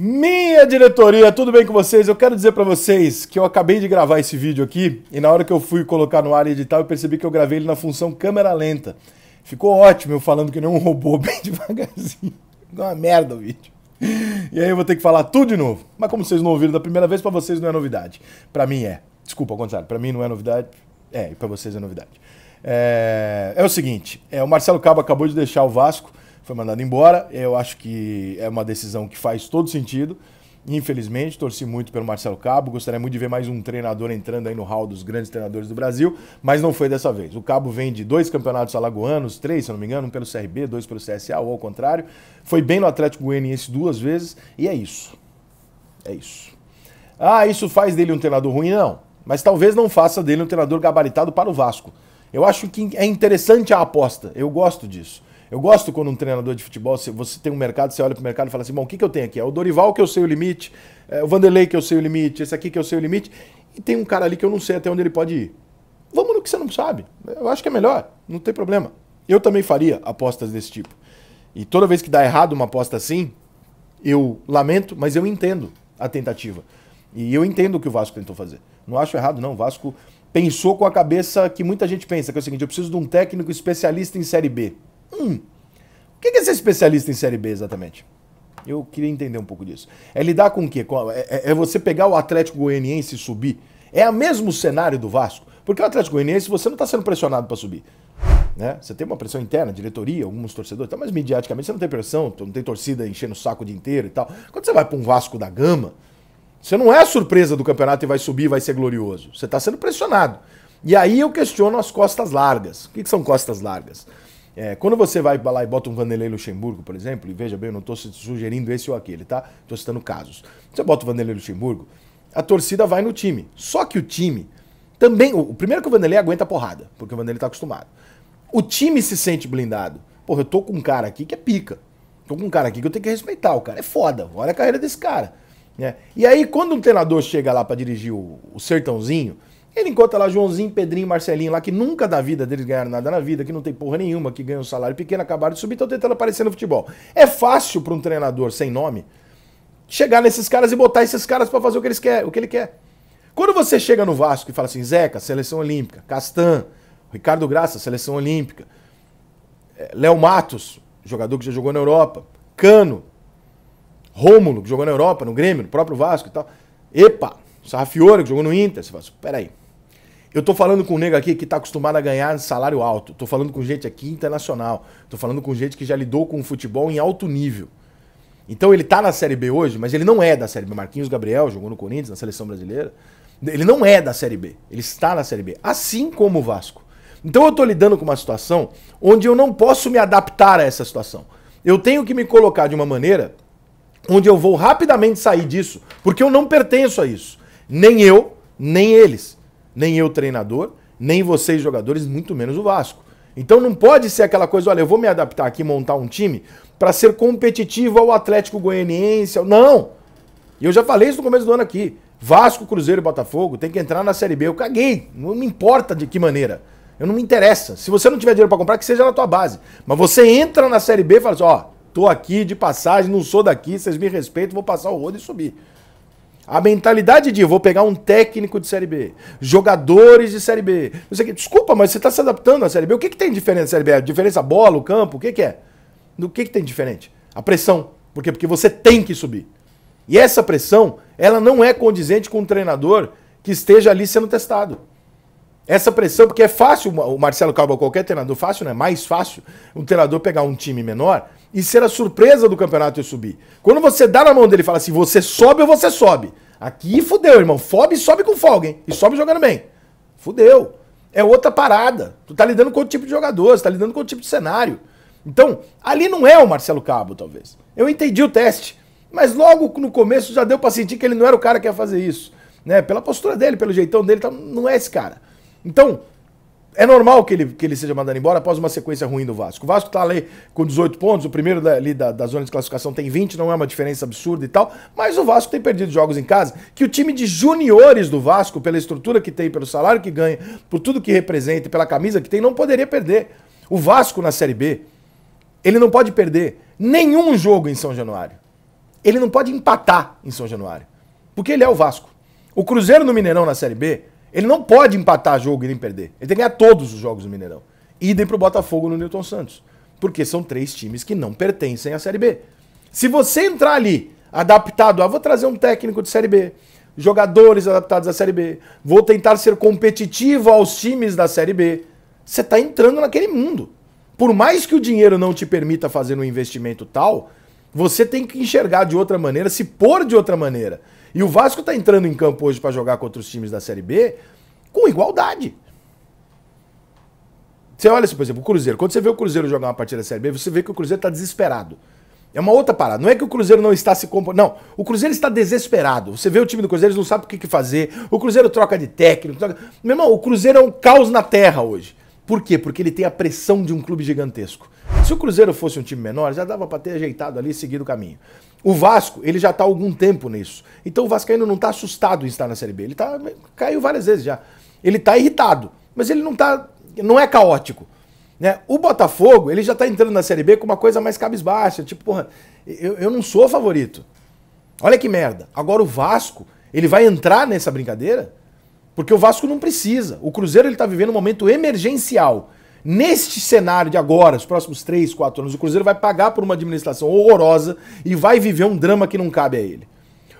Minha diretoria, tudo bem com vocês? Eu quero dizer para vocês que eu acabei de gravar esse vídeo aqui e na hora que eu fui colocar no ar e editar, eu percebi que eu gravei ele na função câmera lenta. Ficou ótimo eu falando que nem um robô bem devagarzinho. Ficou uma merda o vídeo. E aí eu vou ter que falar tudo de novo. Mas como vocês não ouviram da primeira vez, para vocês não é novidade. Para mim é. Desculpa, ao contrário, para mim não é novidade. É, e para vocês é novidade. É... é o seguinte, é, o Marcelo Cabo acabou de deixar o Vasco foi mandado embora. Eu acho que é uma decisão que faz todo sentido. Infelizmente, torci muito pelo Marcelo Cabo. Gostaria muito de ver mais um treinador entrando aí no hall dos grandes treinadores do Brasil, mas não foi dessa vez. O Cabo vem de dois campeonatos alagoanos, três, se não me engano, um pelo CRB, dois pelo CSA, ou ao contrário. Foi bem no Atlético Goianiense duas vezes, e é isso. É isso. Ah, isso faz dele um treinador ruim? Não. Mas talvez não faça dele um treinador gabaritado para o Vasco. Eu acho que é interessante a aposta. Eu gosto disso. Eu gosto quando um treinador de futebol, você tem um mercado, você olha para o mercado e fala assim: bom, o que, que eu tenho aqui? É o Dorival que eu sei o limite, é o Vanderlei que eu sei o limite, esse aqui que eu sei o limite, e tem um cara ali que eu não sei até onde ele pode ir. Vamos no que você não sabe. Eu acho que é melhor, não tem problema. Eu também faria apostas desse tipo. E toda vez que dá errado uma aposta assim, eu lamento, mas eu entendo a tentativa. E eu entendo o que o Vasco tentou fazer. Não acho errado, não. O Vasco pensou com a cabeça que muita gente pensa, que é o seguinte: eu preciso de um técnico especialista em Série B. Hum. O que é ser especialista em Série B exatamente? Eu queria entender um pouco disso. É lidar com o quê? É, é, é, você pegar o Atlético Goianiense e subir? É o mesmo cenário do Vasco? Porque o Atlético Goianiense você não está sendo pressionado para subir. Né? Você tem uma pressão interna, diretoria, alguns torcedores, mas mediaticamente você não tem pressão, não tem torcida enchendo o saco o dia inteiro e tal. Quando você vai para um Vasco da Gama, você não é a surpresa do campeonato e vai subir vai ser glorioso. Você está sendo pressionado. E aí eu questiono as costas largas. O que, que são costas largas? É, quando você vai lá e bota um Vanderlei Luxemburgo, por exemplo, e veja bem, eu não estou sugerindo esse ou aquele, tá? Estou citando casos. Você bota o Vanderlei Luxemburgo, a torcida vai no time. Só que o time também. O, o primeiro que o Vanderlei aguenta a porrada, porque o Vanderlei está acostumado. O time se sente blindado. Porra, eu tô com um cara aqui que é pica. Tô com um cara aqui que eu tenho que respeitar. O cara é foda. Olha a carreira desse cara. Né? E aí, quando um treinador chega lá para dirigir o, o Sertãozinho ele encontra lá Joãozinho, Pedrinho, Marcelinho lá, que nunca da vida deles ganharam nada na vida, que não tem porra nenhuma, que ganham um salário pequeno, acabaram de subir, estão tentando aparecer no futebol. É fácil para um treinador sem nome chegar nesses caras e botar esses caras para fazer o que, eles quer, o que ele quer. Quando você chega no Vasco e fala assim, Zeca, seleção olímpica, Castan, Ricardo Graça, seleção olímpica, eh, Léo Matos, jogador que já jogou na Europa, Cano, Rômulo, que jogou na Europa, no Grêmio, no próprio Vasco e tal, Epa, Sarrafiore, que jogou no Inter, você fala assim, peraí, eu tô falando com um nego aqui que tá acostumado a ganhar salário alto. Tô falando com gente aqui internacional. Tô falando com gente que já lidou com o futebol em alto nível. Então ele tá na Série B hoje, mas ele não é da Série B. Marquinhos Gabriel jogou no Corinthians, na seleção brasileira. Ele não é da Série B. Ele está na Série B. Assim como o Vasco. Então eu tô lidando com uma situação onde eu não posso me adaptar a essa situação. Eu tenho que me colocar de uma maneira onde eu vou rapidamente sair disso, porque eu não pertenço a isso. Nem eu, nem eles nem eu treinador, nem vocês jogadores, muito menos o Vasco. Então não pode ser aquela coisa, olha, eu vou me adaptar aqui, montar um time para ser competitivo ao Atlético Goianiense. Não! E eu já falei isso no começo do ano aqui. Vasco, Cruzeiro e Botafogo tem que entrar na Série B. Eu caguei, não me importa de que maneira. Eu não me interessa. Se você não tiver dinheiro para comprar, que seja na tua base. Mas você entra na Série B e fala assim, ó, tô aqui de passagem, não sou daqui, vocês me respeitam, vou passar o rodo e subir. A mentalidade de vou pegar um técnico de Série B, jogadores de Série B. Não que, desculpa, mas você está se adaptando à Série B. O que, que tem de diferente na Série B? A diferença a bola, o campo? O que, que é? O que, que tem de diferente? A pressão. Por quê? Porque você tem que subir. E essa pressão, ela não é condizente com um treinador que esteja ali sendo testado. Essa pressão, porque é fácil, o Marcelo Calvo, qualquer treinador, fácil, não é mais fácil um treinador pegar um time menor e ser a surpresa do campeonato eu subir. Quando você dá na mão dele e fala assim, você sobe ou você sobe. Aqui fudeu, irmão. Fobe e sobe com folga, hein? E sobe jogando bem. Fudeu. É outra parada. Tu tá lidando com outro tipo de jogador, você tá lidando com outro tipo de cenário. Então, ali não é o Marcelo Cabo, talvez. Eu entendi o teste, mas logo no começo já deu pra sentir que ele não era o cara que ia fazer isso. Né? Pela postura dele, pelo jeitão dele, tá? não é esse cara. Então, é normal que ele, que ele seja mandado embora após uma sequência ruim do Vasco. O Vasco está ali com 18 pontos, o primeiro ali da, da, zona de classificação tem 20, não é uma diferença absurda e tal, mas o Vasco tem perdido jogos em casa, que o time de juniores do Vasco, pela estrutura que tem, pelo salário que ganha, por tudo que representa e pela camisa que tem, não poderia perder. O Vasco na Série B, ele não pode perder nenhum jogo em São Januário. Ele não pode empatar em São Januário, porque ele é o Vasco. O Cruzeiro no Mineirão na Série B ele não pode empatar jogo e nem perder. Ele tem que ganhar todos os jogos do Mineirão. Idem para o Botafogo no Newton Santos. Porque são três times que não pertencem à Série B. Se você entrar ali adaptado ah, vou trazer um técnico de Série B, jogadores adaptados à Série B, vou tentar ser competitivo aos times da Série B, você está entrando naquele mundo. Por mais que o dinheiro não te permita fazer um investimento tal, você tem que enxergar de outra maneira, se pôr de outra maneira. E o Vasco está entrando em campo hoje para jogar contra os times da Série B com igualdade. Você olha, assim, por exemplo, o Cruzeiro. Quando você vê o Cruzeiro jogar uma partida da Série B, você vê que o Cruzeiro está desesperado. É uma outra parada. Não é que o Cruzeiro não está se comportando. Não, o Cruzeiro está desesperado. Você vê o time do Cruzeiro, eles não sabem o que fazer. O Cruzeiro troca de técnico. Troca... Meu irmão, o Cruzeiro é um caos na terra hoje. Por quê? Porque ele tem a pressão de um clube gigantesco. Se o Cruzeiro fosse um time menor, já dava para ter ajeitado ali e seguido o caminho. O Vasco, ele já está há algum tempo nisso. Então o Vascaíno não está assustado em estar na Série B. Ele tá, caiu várias vezes já. Ele está irritado, mas ele não, tá, não é caótico. Né? O Botafogo, ele já está entrando na Série B com uma coisa mais cabisbaixa. Tipo, porra, eu, eu não sou favorito. Olha que merda. Agora o Vasco, ele vai entrar nessa brincadeira porque o Vasco não precisa. O Cruzeiro está vivendo um momento emergencial. Neste cenário de agora, os próximos 3, 4 anos, o Cruzeiro vai pagar por uma administração horrorosa e vai viver um drama que não cabe a ele.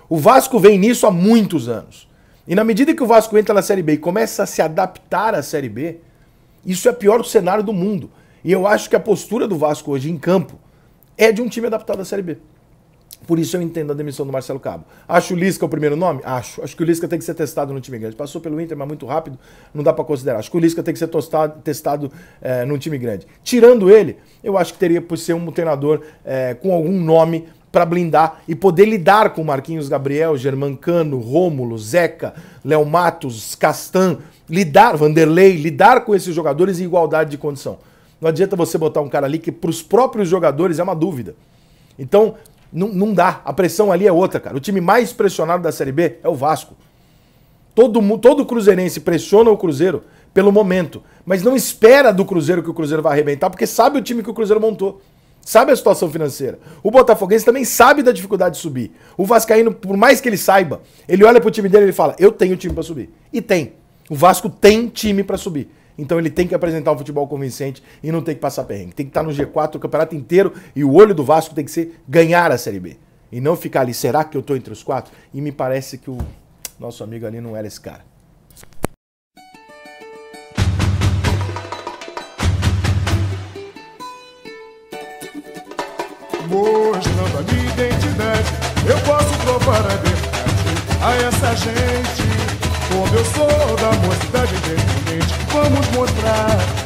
O Vasco vem nisso há muitos anos. E na medida que o Vasco entra na Série B e começa a se adaptar à Série B, isso é pior do cenário do mundo. E eu acho que a postura do Vasco hoje em campo é de um time adaptado à Série B. Por isso eu entendo a demissão do Marcelo Cabo. Acho o Lisca o primeiro nome? Acho. Acho que o Lisca tem que ser testado no time grande. Passou pelo Inter, mas muito rápido, não dá para considerar. Acho que o Lisca tem que ser tostado, testado é, time grande. Tirando ele, eu acho que teria por ser um treinador é, com algum nome para blindar e poder lidar com Marquinhos Gabriel, Germancano, Rômulo, Zeca, Léo Matos, Castan, lidar, Vanderlei, lidar com esses jogadores em igualdade de condição. Não adianta você botar um cara ali que para os próprios jogadores é uma dúvida. Então, não, não dá. A pressão ali é outra, cara. O time mais pressionado da Série B é o Vasco. Todo, todo cruzeirense pressiona o Cruzeiro pelo momento, mas não espera do Cruzeiro que o Cruzeiro vai arrebentar, porque sabe o time que o Cruzeiro montou. Sabe a situação financeira. O Botafoguense também sabe da dificuldade de subir. O Vascaíno, por mais que ele saiba, ele olha pro time dele e ele fala: Eu tenho time para subir. E tem. O Vasco tem time para subir. Então ele tem que apresentar um futebol convincente e não tem que passar perrengue. Tem que estar no G4 o campeonato inteiro e o olho do Vasco tem que ser ganhar a Série B. E não ficar ali, será que eu estou entre os quatro? E me parece que o nosso amigo ali não era esse cara. Mostrando a minha identidade, eu posso provar a verdade a essa gente. Como eu sou da mocidade independente, vamos mostrar